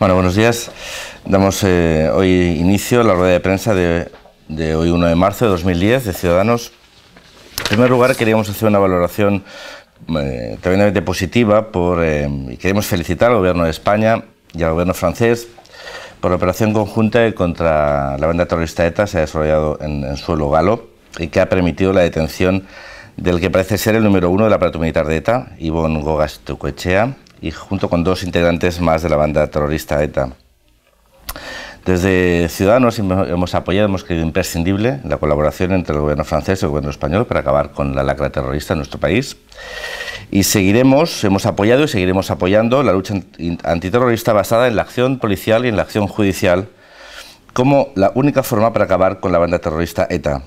Bueno, buenos días. Damos eh, hoy inicio a la rueda de prensa de, hoy 1 de marzo de 2010 de Ciudadanos. En primer lugar, queríamos hacer una valoración eh, tremendamente positiva por, eh, y queremos felicitar al Gobierno de España y al Gobierno francés por la operación conjunta contra la banda terrorista ETA se ha desarrollado en, suelo galo y que ha permitido la detención del que parece ser el número uno del aparato militar de ETA, Ivonne Tucuechea y junto con dos integrantes más de la banda terrorista ETA. Desde Ciudadanos hemos apoyado, hemos creído imprescindible la colaboración entre el gobierno francés y el gobierno español para acabar con la lacra terrorista en nuestro país. Y seguiremos, hemos apoyado y seguiremos apoyando la lucha antiterrorista basada en la acción policial y en la acción judicial como la única forma para acabar con la banda terrorista ETA.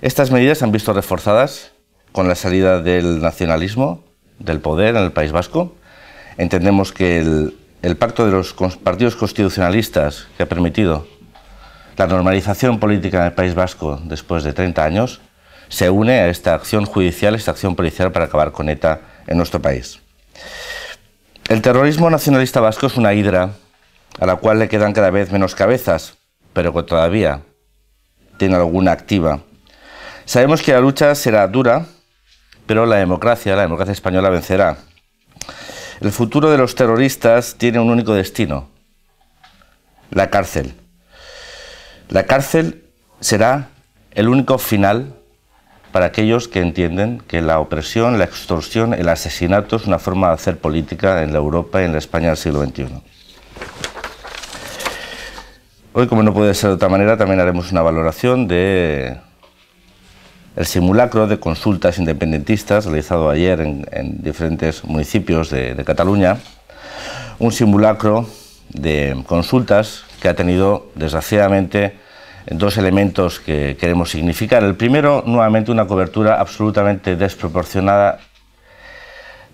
Estas medidas se han visto reforzadas con la salida del nacionalismo, del poder en el País Vasco, entendemos que el, pacto de los partidos constitucionalistas que ha permitido la normalización política en el País Vasco después de 30 años se une a esta acción judicial, esta acción policial para acabar con ETA en nuestro país. El terrorismo nacionalista vasco es una hidra a la cual le quedan cada vez menos cabezas, pero que todavía tiene alguna activa. Sabemos que la lucha será dura, pero la democracia, la democracia española vencerá. El futuro de los terroristas tiene un único destino, la cárcel. La cárcel será el único final para aquellos que entienden que la opresión, la extorsión, el asesinato es una forma de hacer política en la Europa y en la España del siglo XXI. Hoy, como no puede ser de otra manera, también haremos una valoración de el simulacro de consultas independentistas realizado ayer en, diferentes municipios de, Cataluña, un simulacro de consultas que ha tenido, desgraciadamente, dos elementos que queremos significar. El primero, nuevamente, una cobertura absolutamente desproporcionada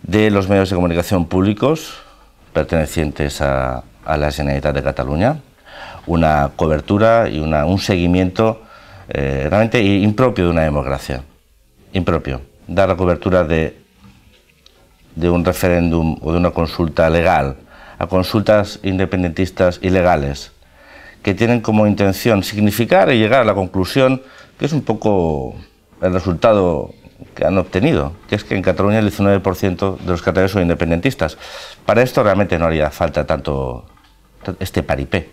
de los medios de comunicación públicos pertenecientes a, la Generalitat de Cataluña. Una cobertura y un seguimiento eh, realmente impropio de una democracia, impropio, dar la cobertura de, de un referéndum o de una consulta legal a consultas independentistas ilegales, que tienen como intención significar y llegar a la conclusión que es un poco el resultado que han obtenido, que es que en Cataluña el 19% de los catalanes son independentistas. Para esto realmente no haría falta tanto este paripé,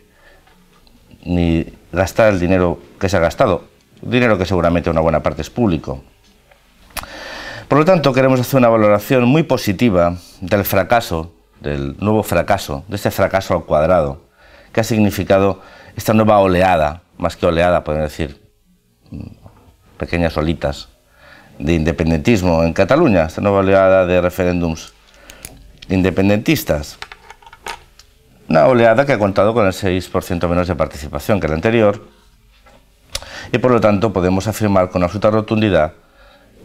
ni gastar el dinero que se ha gastado, dinero que seguramente una buena parte es público. Por lo tanto, queremos hacer una valoración muy positiva del fracaso, del nuevo fracaso, de este fracaso al cuadrado, que ha significado esta nueva oleada, más que oleada, pueden decir, mm, pequeñas olitas de independentismo en Cataluña, esta nueva oleada de referéndums independentistas. Una oleada que ha contado con el 6% menos de participación que la anterior y por lo tanto podemos afirmar con absoluta rotundidad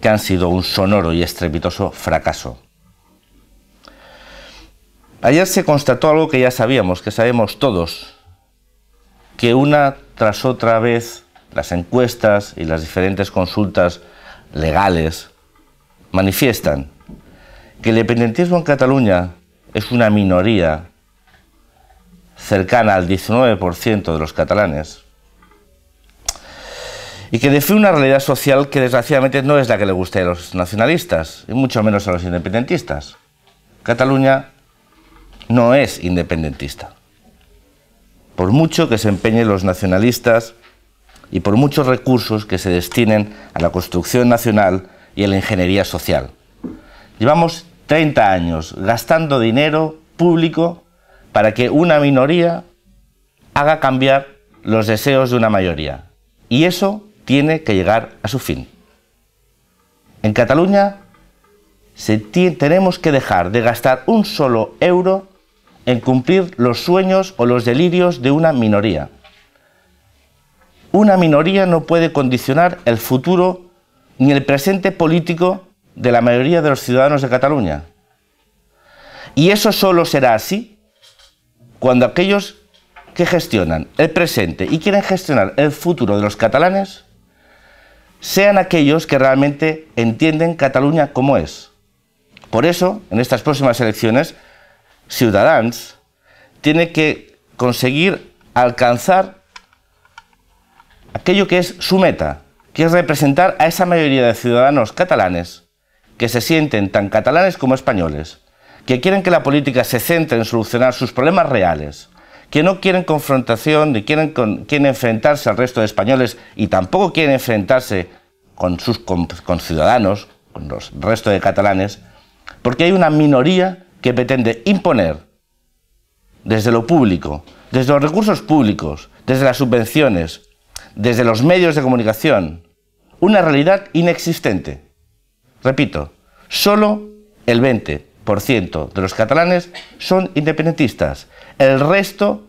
que han sido un sonoro y estrepitoso fracaso. Ayer se constató algo que ya sabíamos, que sabemos todos, que una tras otra vez las encuestas y las diferentes consultas legales manifiestan que el independentismo en Cataluña es una minoría cercana al 19% de los catalanes, y que define una realidad social que desgraciadamente no es la que le guste a los nacionalistas, y mucho menos a los independentistas. Cataluña no es independentista. Por mucho que se empeñen los nacionalistas y por muchos recursos que se destinen a la construcción nacional y a la ingeniería social. Llevamos 30 años gastando dinero público para que una minoría haga cambiar los deseos de una mayoría. Y eso tiene que llegar a su fin. En Cataluña tenemos que dejar de gastar un solo euro en cumplir los sueños o los delirios de una minoría. Una minoría no puede condicionar el futuro ni el presente político de la mayoría de los ciudadanos de Cataluña. Y eso solo será así cuando aquellos que gestionan el presente y quieren gestionar el futuro de los catalanes sean aquellos que realmente entienden Cataluña como es. Por eso, en estas próximas elecciones, Ciudadans tiene que conseguir alcanzar aquello que es su meta, que es representar a esa mayoría de ciudadanos catalanes que se sienten tan catalanes como españoles, que quieren que la política se centre en solucionar sus problemas reales, que no quieren confrontación ni quieren, enfrentarse al resto de españoles y tampoco quieren enfrentarse con sus conciudadanos, con, con los resto de catalanes, porque hay una minoría que pretende imponer desde lo público, desde los recursos públicos, desde las subvenciones, desde los medios de comunicación, una realidad inexistente. Repito, solo el 20, de los catalanes son independentistas. El resto,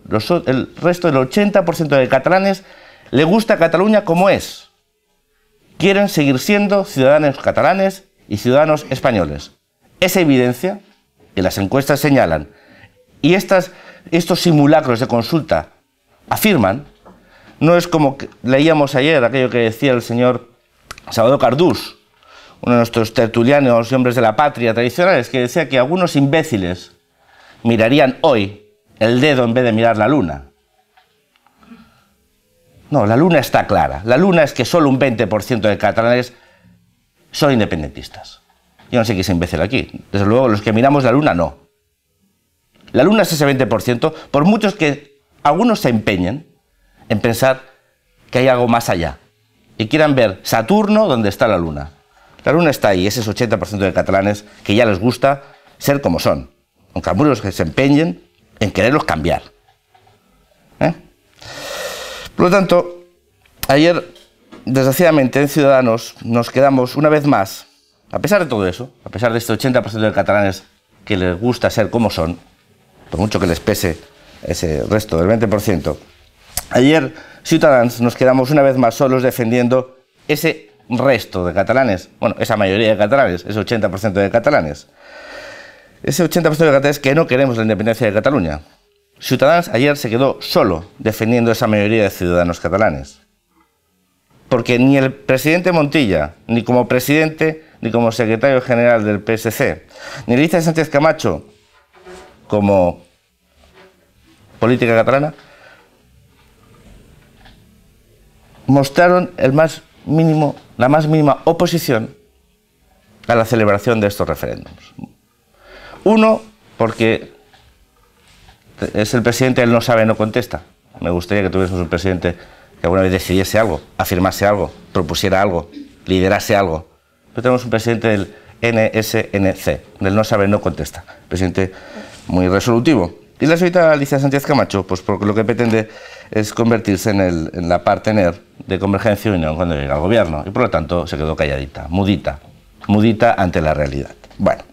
el resto del 80% de catalanes le gusta Cataluña como es. Quieren seguir siendo ciudadanos catalanes y ciudadanos españoles. Es evidencia que las encuestas señalan y estas, estos simulacros de consulta afirman, no es como leíamos ayer aquello que decía el señor Salvador Cardús, uno de nuestros tertulianos y hombres de la patria tradicionales, que decía que algunos imbéciles mirarían hoy el dedo en vez de mirar la luna. No, la luna está clara. La luna es que solo un 20% de catalanes son independentistas. Yo no sé qué es imbécil aquí. Desde luego, los que miramos la luna, no. La luna es ese 20%, por muchos que algunos se empeñen en pensar que hay algo más allá y quieran ver Saturno donde está la luna. La luna está ahí, ese 80% de catalanes que ya les gusta ser como son, aunque algunos se empeñen en quererlos cambiar. ¿eh? Por lo tanto, ayer, desgraciadamente, en Ciudadanos nos quedamos una vez más, a pesar de todo eso, a pesar de este 80% de catalanes que les gusta ser como son, por mucho que les pese ese resto del 20%, ayer Ciudadanos nos quedamos una vez más solos defendiendo ese resto de catalanes, bueno, esa mayoría de catalanes, ese 80% de catalanes, ese 80% de catalanes que no queremos la independencia de Cataluña. Ciudadanos ayer se quedó solo defendiendo esa mayoría de ciudadanos catalanes. Porque ni el presidente Montilla, ni como presidente, ni como secretario general del PSC, ni Elisa Sánchez Camacho como política catalana, mostraron el más mínimo la más mínima oposición a la celebración de estos referéndums. Uno, porque es el presidente, él no sabe, no contesta. Me gustaría que tuviésemos un presidente que alguna vez decidiese algo, afirmase algo, propusiera algo, liderase algo. Pero tenemos un presidente del NSNC, del no sabe, no contesta. Presidente muy resolutivo. Y la señorita Alicia Sánchez Camacho, pues porque lo que pretende es convertirse en, el, en la partener de Convergencia y Unión cuando llega al gobierno. Y por lo tanto se quedó calladita, mudita, mudita ante la realidad. Bueno,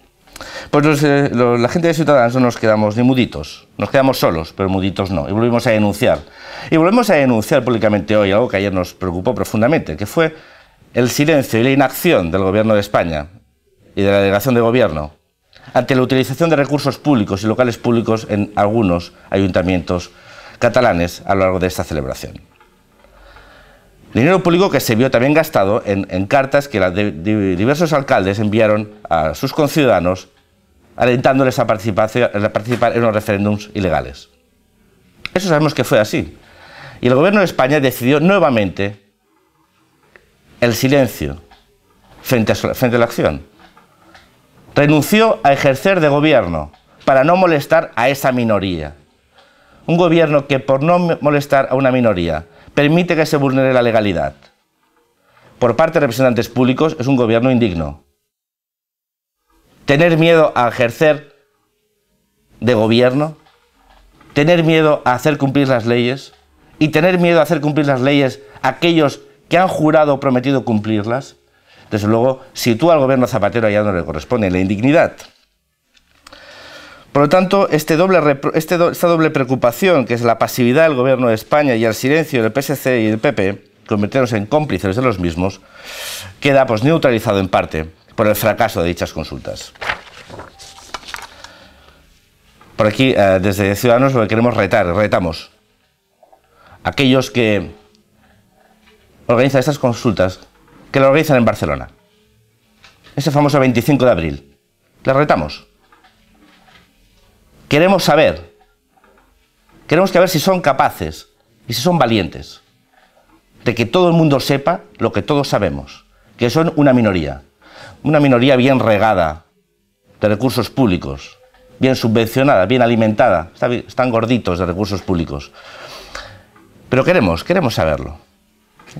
pues eh, la gente de Ciudadanos no nos quedamos ni muditos, nos quedamos solos, pero muditos no. Y volvimos a denunciar. Y volvemos a denunciar públicamente hoy algo que ayer nos preocupó profundamente, que fue el silencio y la inacción del gobierno de España y de la delegación de gobierno ante la utilización de recursos públicos y locales públicos en algunos ayuntamientos catalanes a lo largo de esta celebración. Dinero público que se vio también gastado en, cartas que los diversos alcaldes enviaron a sus conciudadanos alentándoles a, participar, en los referéndums ilegales. Eso sabemos que fue así. Y el gobierno de España decidió nuevamente el silencio frente frente a la acción renunció a ejercer de gobierno para no molestar a esa minoría. Un gobierno que por no molestar a una minoría permite que se vulnere la legalidad. Por parte de representantes públicos es un gobierno indigno. Tener miedo a ejercer de gobierno, tener miedo a hacer cumplir las leyes y tener miedo a hacer cumplir las leyes a aquellos que han jurado o prometido cumplirlas, desde luego, sitúa al gobierno Zapatero allá donde le corresponde, la indignidad. Por lo tanto, este doble, este esta doble preocupación, que es la pasividad del gobierno de España y el silencio del PSC y del PP, convirtiéndose en cómplices de los mismos, queda pues, neutralizado en parte por el fracaso de dichas consultas. Por aquí, eh, desde Ciudadanos, lo que queremos retar, retamos. Aquellos que organizan estas consultas, que lo organizan en Barcelona. Ese famoso 25 de abril. Les retamos. Queremos saber. Queremos saber si son capaces y si son valientes de que todo el mundo sepa lo que todos sabemos, que son una minoría, una minoría bien regada de recursos públicos, bien subvencionada, bien alimentada, están gorditos de recursos públicos. Pero queremos, queremos saberlo.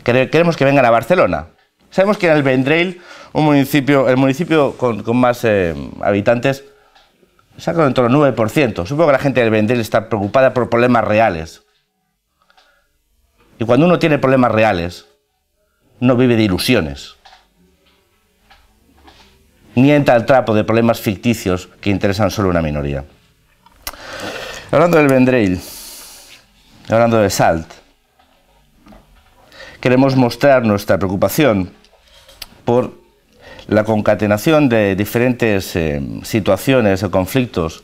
Queremos que vengan a Barcelona Sabemos que en el Vendrell, un municipio, el municipio con, más eh, habitantes, saca dentro torno 9%. Supongo que la gente del Vendrell está preocupada por problemas reales. Y cuando uno tiene problemas reales, no vive de ilusiones. Ni entra al trapo de problemas ficticios que interesan solo a una minoría. Hablando del Vendrell, hablando de Salt, queremos mostrar nuestra preocupación por la concatenación de diferentes eh, situaciones o conflictos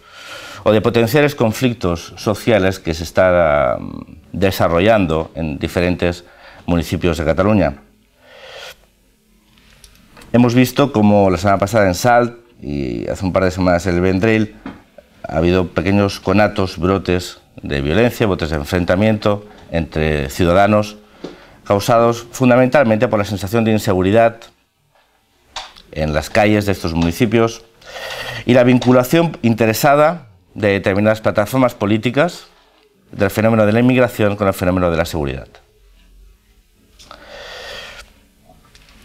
o de potenciales conflictos sociales que se están mm, desarrollando en diferentes municipios de Cataluña. Hemos visto como la semana pasada en Salt y hace un par de semanas en el Vendrell ha habido pequeños conatos, brotes de violencia, brotes de enfrentamiento entre ciudadanos, causados fundamentalmente por la sensación de inseguridad en las calles de estos municipios y la vinculación interesada de determinadas plataformas políticas del fenómeno de la inmigración con el fenómeno de la seguridad.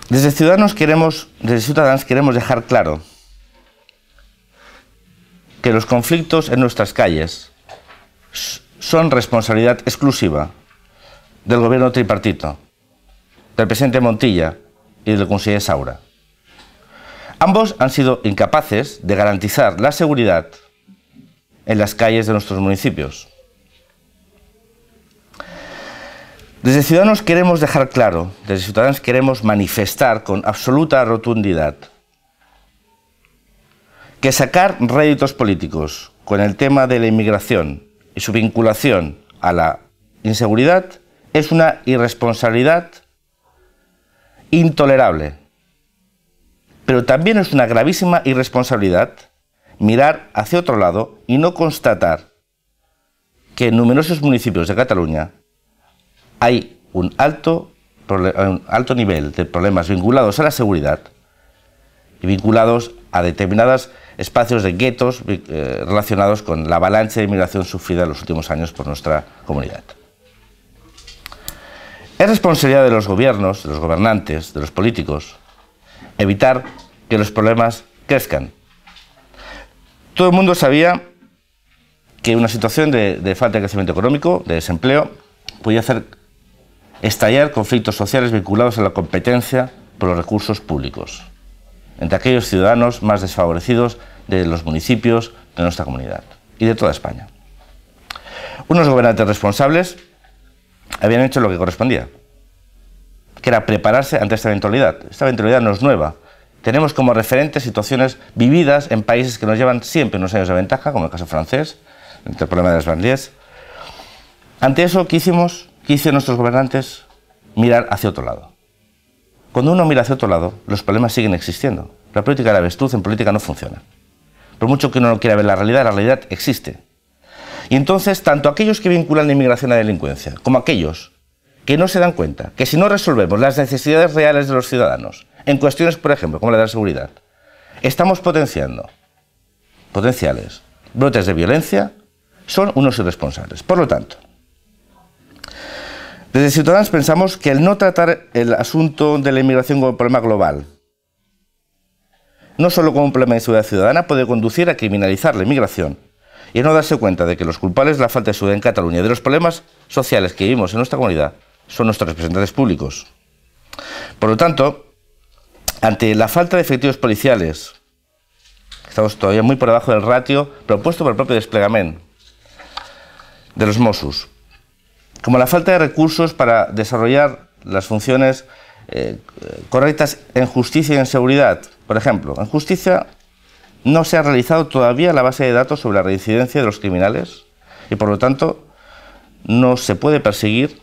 Desde Ciudadanos queremos, desde queremos dejar claro que los conflictos en nuestras calles son responsabilidad exclusiva del gobierno tripartito, del presidente Montilla y del consejero Saura. Ambos han sido incapaces de garantizar la seguridad en las calles de nuestros municipios. Desde Ciudadanos queremos dejar claro, desde Ciudadanos queremos manifestar con absoluta rotundidad que sacar réditos políticos con el tema de la inmigración y su vinculación a la inseguridad es una irresponsabilidad intolerable pero también es una gravísima irresponsabilidad mirar hacia otro lado y no constatar que en numerosos municipios de Cataluña hay un alto, eh, alto nivel de problemas vinculados a la seguridad y vinculados a determinados espacios de guetos eh, relacionados con la avalancha de inmigración sufrida en los últimos años por nuestra comunidad. Es responsabilidad de los gobiernos, de los gobernantes, de los políticos, evitar que los problemas crezcan. Todo el mundo sabía que una situación de, falta de crecimiento económico, de desempleo, podía hacer estallar conflictos sociales vinculados a la competencia por los recursos públicos entre aquellos ciudadanos más desfavorecidos de los municipios de nuestra comunidad y de toda España. Unos gobernantes responsables habían hecho lo que correspondía, que era prepararse ante esta eventualidad. Esta eventualidad no es nueva. Tenemos como referente situaciones vividas en países que nos llevan siempre unos años de ventaja, como el caso francés, el problema de las banlieues. Ante eso, ¿qué hicimos? ¿Qué hicieron nuestros gobernantes? Mirar hacia otro lado. Cuando uno mira hacia otro lado, los problemas siguen existiendo. La política de la avestruz en política no funciona. Por mucho que uno no quiera ver la realidad, la realidad existe. Y entonces, tanto aquellos que vinculan la inmigración a la delincuencia, como aquellos que no se dan cuenta que si no resolvemos las necesidades reales de los ciudadanos en cuestiones, por ejemplo, como la de la seguridad, estamos potenciando potenciales brotes de violencia, son unos irresponsables. Por lo tanto, desde Ciudadanos pensamos que el no tratar el asunto de la inmigración como un problema global, no solo como un problema de seguridad ciudadana, puede conducir a criminalizar la inmigración y no darse cuenta de que los culpables de la falta de seguridad en Cataluña y de los problemas sociales que vivimos en nuestra comunidad son nuestros representantes públicos. Por lo tanto, ante la falta de efectivos policiales, estamos todavía muy por debajo del ratio propuesto por el propio desplegamento de los Mossos, como la falta de recursos para desarrollar las funciones eh, correctas en justicia y en seguridad. Por ejemplo, en justicia no se ha realizado todavía la base de datos sobre la reincidencia de los criminales y por lo tanto no se puede perseguir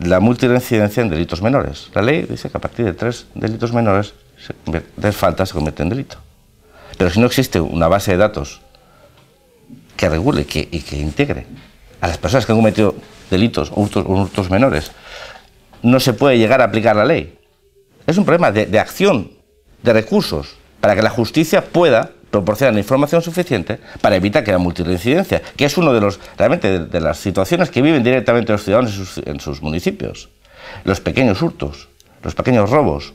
la multireincidencia en delitos menores. La ley dice que a partir de tres delitos menores, de faltas se comete un delito. Pero si no existe una base de datos que regule y que integre a las personas que han cometido delitos o hurtos, menores, no se puede llegar a aplicar la ley. Es un problema de acción, de recursos, para que la justicia pueda proporcionan información suficiente para evitar que la multireincidencia, que es uno de los realmente de, las situaciones que viven directamente los ciudadanos en sus, municipios, los pequeños hurtos, los pequeños robos,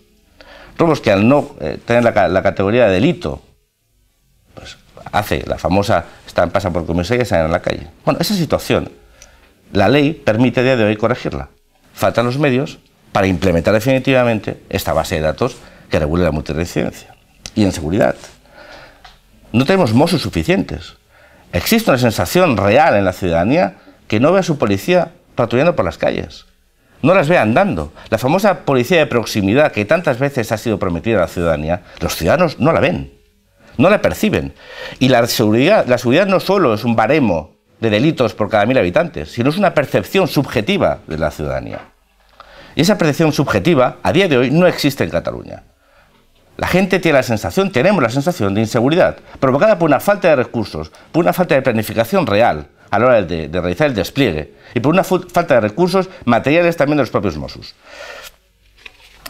robos que al no eh, tener la, categoría de delito, pues hace la famosa están pasa por comisaría y salen a la calle. Bueno, esa situación, la ley permite a día de hoy corregirla. Faltan los medios para implementar definitivamente esta base de datos que regule la multireincidencia. y en seguridad. No tenemos mozos suficientes. Existe una sensación real en la ciudadanía que no ve a su policía patrullando por las calles. No las ve andando. La famosa policía de proximidad que tantas veces ha sido prometida a la ciudadanía, los ciudadanos no la ven, no la perciben. Y la seguridad, la seguridad no solo es un baremo de delitos por cada mil habitantes, sino es una percepción subjetiva de la ciudadanía. Y esa percepción subjetiva, a día de hoy, no existe en Cataluña. La gente tiene la sensación, tenemos la sensación de inseguridad, provocada por una falta de recursos, por una falta de planificación real a la hora de, realizar el despliegue y por una falta de recursos materiales también de los propios Mossos.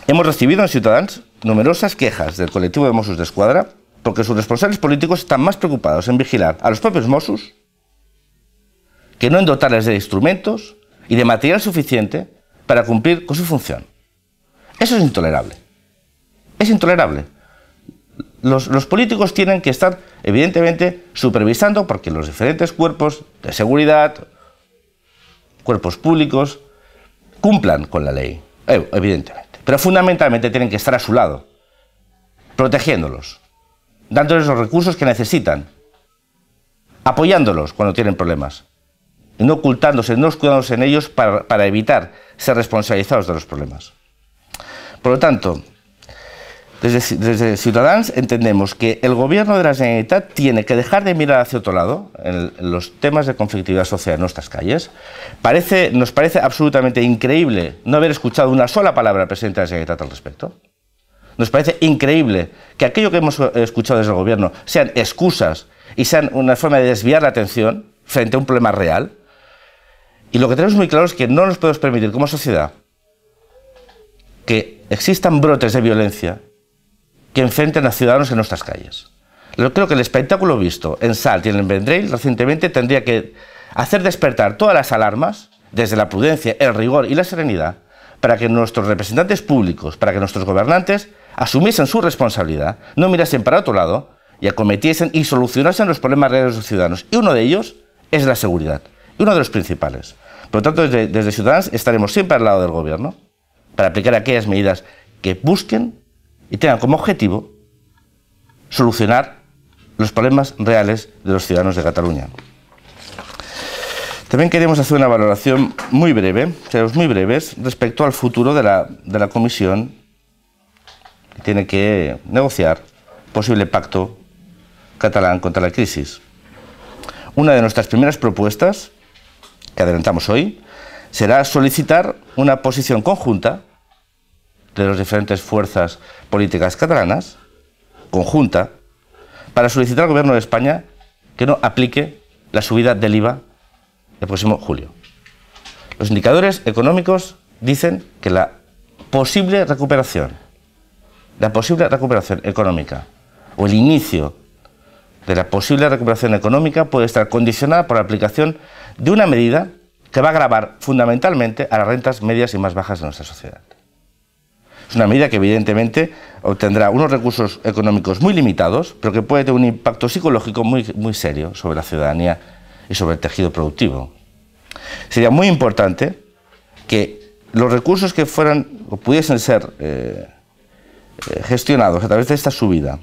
Hemos recibido en Ciudadanos numerosas quejas del colectivo de Mossos de Escuadra porque sus responsables políticos están más preocupados en vigilar a los propios Mossos que no en dotarles de instrumentos y de material suficiente para cumplir con su función. Eso es intolerable. Es intolerable. Los, políticos tienen que estar, evidentemente, supervisando porque los diferentes cuerpos de seguridad, cuerpos públicos, cumplan con la ley, eh, evidentemente. Pero fundamentalmente tienen que estar a su lado, protegiéndolos, dándoles los recursos que necesitan, apoyándolos cuando tienen problemas, y no ocultándose, no escudándose en ellos para evitar ser responsabilizados de los problemas. Por lo tanto, desde, desde, entendemos que el gobierno de la Generalitat tiene que dejar de mirar hacia otro lado en, los temas de conflictividad social en nuestras calles. nos parece absolutamente increíble no haber escuchado una sola palabra del presidente de la Generalitat al respecto. Nos parece increíble que aquello que hemos eh, escuchado desde el gobierno sean excusas y sean una forma de desviar la atención frente a un problema real. Y lo que tenemos muy claro es que no nos podemos permitir como sociedad que existan brotes de violencia que enfrenten a ciudadanos en nuestras calles. Yo creo que el espectáculo visto en Salt y en Vendrell recientemente tendría que hacer despertar todas las alarmas, desde la prudencia, el rigor y la serenidad, para que nuestros representantes públicos, para que nuestros gobernantes asumiesen su responsabilidad, no mirasen para otro lado y acometiesen y solucionasen los problemas reales de los ciudadanos. Y uno de ellos es la seguridad, y uno de los principales. Por lo tanto, desde, desde Ciudadanos estaremos siempre al lado del Gobierno para aplicar aquellas medidas que busquen y tengan como objetivo solucionar los problemas reales de los ciudadanos de Cataluña. También queremos hacer una valoración muy breve, seremos muy breves, respecto al futuro de la, de la comisión que tiene que negociar posible pacto catalán contra la crisis. Una de nuestras primeras propuestas, que adelantamos hoy, será solicitar una posición conjunta de las diferentes fuerzas políticas catalanas, conjunta, para solicitar al Gobierno de España que no aplique la subida del IVA el próximo julio. Los indicadores económicos dicen que la posible recuperación, la posible recuperación económica o el inicio de la posible recuperación económica puede estar condicionada por la aplicación de una medida que va a agravar fundamentalmente a las rentas medias y más bajas de nuestra sociedad. Es una medida que evidentemente obtendrá unos recursos económicos muy limitados, pero que puede tener un impacto psicológico muy, muy serio sobre la ciudadanía y sobre el tejido productivo. Sería muy importante que los recursos que fueran o pudiesen ser eh, eh, gestionados a través de esta subida,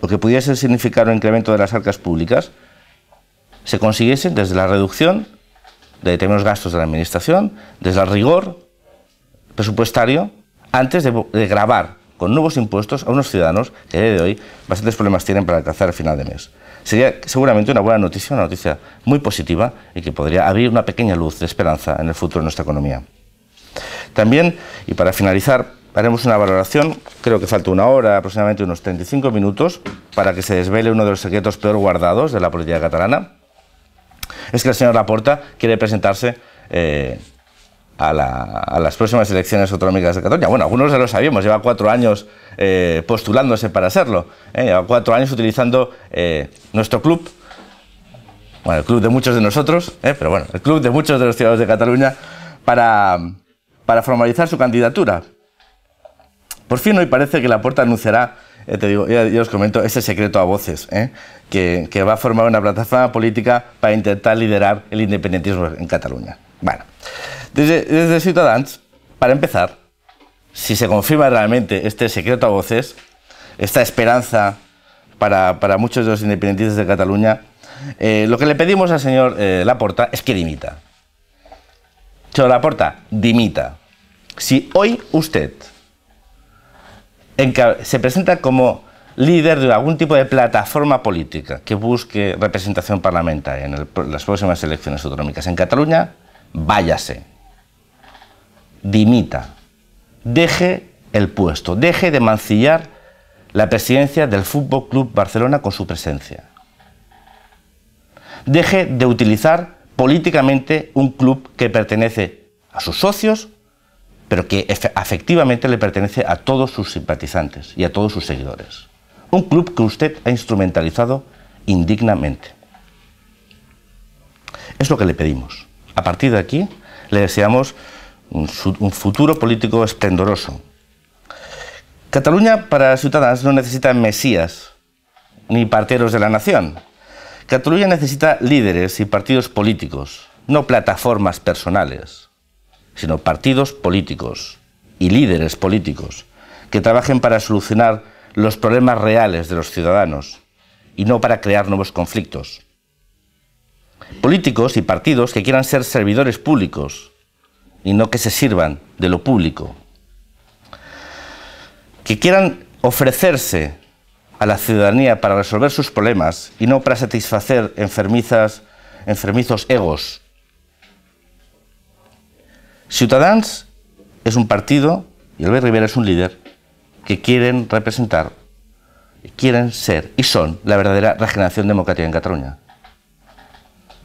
o que pudiese significar un incremento de las arcas públicas, se consiguiesen desde la reducción de determinados gastos de la Administración, desde el rigor presupuestario antes de, grabar con nuevos impuestos a unos ciudadanos que a día de hoy bastantes problemas tienen para alcanzar el final de mes. Sería seguramente una buena noticia, una noticia muy positiva y que podría abrir una pequeña luz de esperanza en el futuro de nuestra economía. También, y para finalizar, haremos una valoración, creo que falta una hora, aproximadamente unos 35 minutos, para que se desvele uno de los secretos peor guardados de la política catalana. Es que el señor Laporta quiere presentarse eh, a, las próximas elecciones autonómicas de Cataluña. Bueno, algunos ya lo sabíamos, lleva cuatro años eh, postulándose para serlo, ¿eh? lleva cuatro años utilizando eh, nuestro club, bueno, el club de muchos de nosotros, pero bueno, el club de muchos de los ciudadanos de Cataluña para, formalizar su candidatura. Por fin hoy parece que la puerta anunciará, te digo, ya, os comento, ese secreto a voces, que, que va a formar una plataforma política para intentar liderar el independentismo en Cataluña. Bueno, desde, desde Ciutadans, para empezar, si se confirma realmente este secreto a voces, esta esperanza para, muchos de los independentistas de Cataluña, eh, lo que le pedimos al señor eh, Laporta es que dimita. Señor Laporta, dimita. Si hoy usted se presenta como líder de algún tipo de plataforma política que busque representación parlamentaria en las próximas elecciones autonómicas en Cataluña, váyase, dimita, deje el puesto, deje de mancillar la presidencia del Fútbol Club Barcelona con su presencia. Deje de utilizar políticamente un club que pertenece a sus socios, pero que afectivamente le pertenece a todos sus simpatizantes y a todos sus seguidores. Un club que usted ha instrumentalizado indignamente. Es lo que le pedimos. A partir de aquí le deseamos un, futuro político esplendoroso. Cataluña para ciudadanos no necesita mesías ni parteros de la nación. Cataluña necesita líderes y partidos políticos, no plataformas personales, sino partidos políticos y líderes políticos que trabajen para solucionar los problemas reales de los ciudadanos y no para crear nuevos conflictos políticos y partidos que quieran ser servidores públicos y no que se sirvan de lo público, que quieran ofrecerse a la ciudadanía para resolver sus problemas y no para satisfacer enfermizas, enfermizos egos. Ciutadans es un partido y Albert Rivera es un líder que quieren representar, quieren ser y son la verdadera regeneración democrática en Cataluña.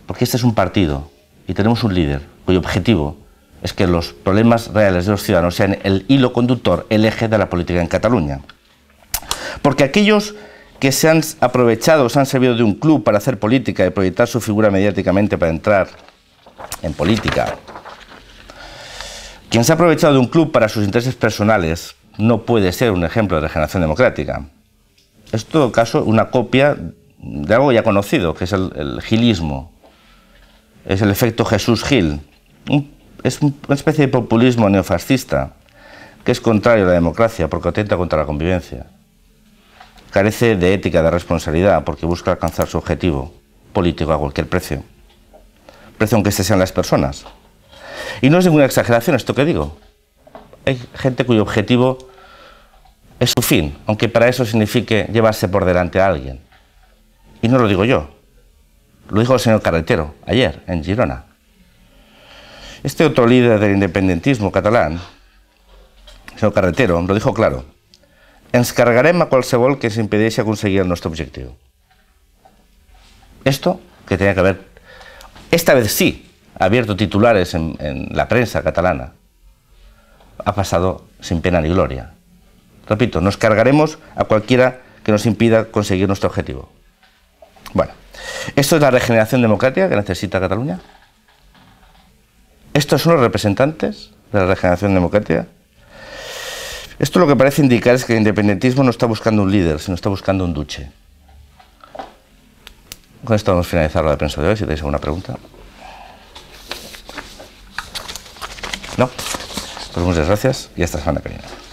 Porque este es un partido y tenemos un líder cuyo objetivo es que los problemas reales de los ciudadanos sean el hilo conductor, el eje de la política en Cataluña. Porque aquellos que se han aprovechado, se han servido de un club para hacer política y proyectar su figura mediáticamente para entrar en política, quien se ha aprovechado de un club para sus intereses personales no puede ser un ejemplo de regeneración democrática. Es todo caso una copia de algo ya conocido, que es el gilismo, es el efecto Jesús Gil. Es una especie de populismo neofascista que es contrario a la democracia porque atenta contra la convivencia. Carece de ética, de responsabilidad, porque busca alcanzar su objetivo político a cualquier precio. Precio aunque este sean las personas. Y no es ninguna exageración esto que digo. Hay gente cuyo objetivo es su fin, aunque para eso signifique llevarse por delante a alguien. Y no lo digo yo, lo dijo el señor Carretero ayer en Girona. Este otro líder del independentismo catalán, el señor Carretero, lo dijo claro. Enscargaremos a qualsevol que se impidiese conseguir nuestro objetivo. objetivo. Esto que tenía que haber, esta vez sí, abierto titulares en, en la prensa catalana, ha pasado sin pena ni gloria. Repito, nos cargaremos a cualquiera que nos impida conseguir nuestro objetivo. Bueno. ¿Esto es la regeneración democrática que necesita Cataluña? ¿Estos son los representantes de la regeneración democrática? Esto lo que parece indicar es que el independentismo no está buscando un líder, sino está buscando un duche. Con esto vamos a finalizar la de prensa de hoy, si tenéis alguna pregunta. No. Pues muchas gracias y hasta semana que viene.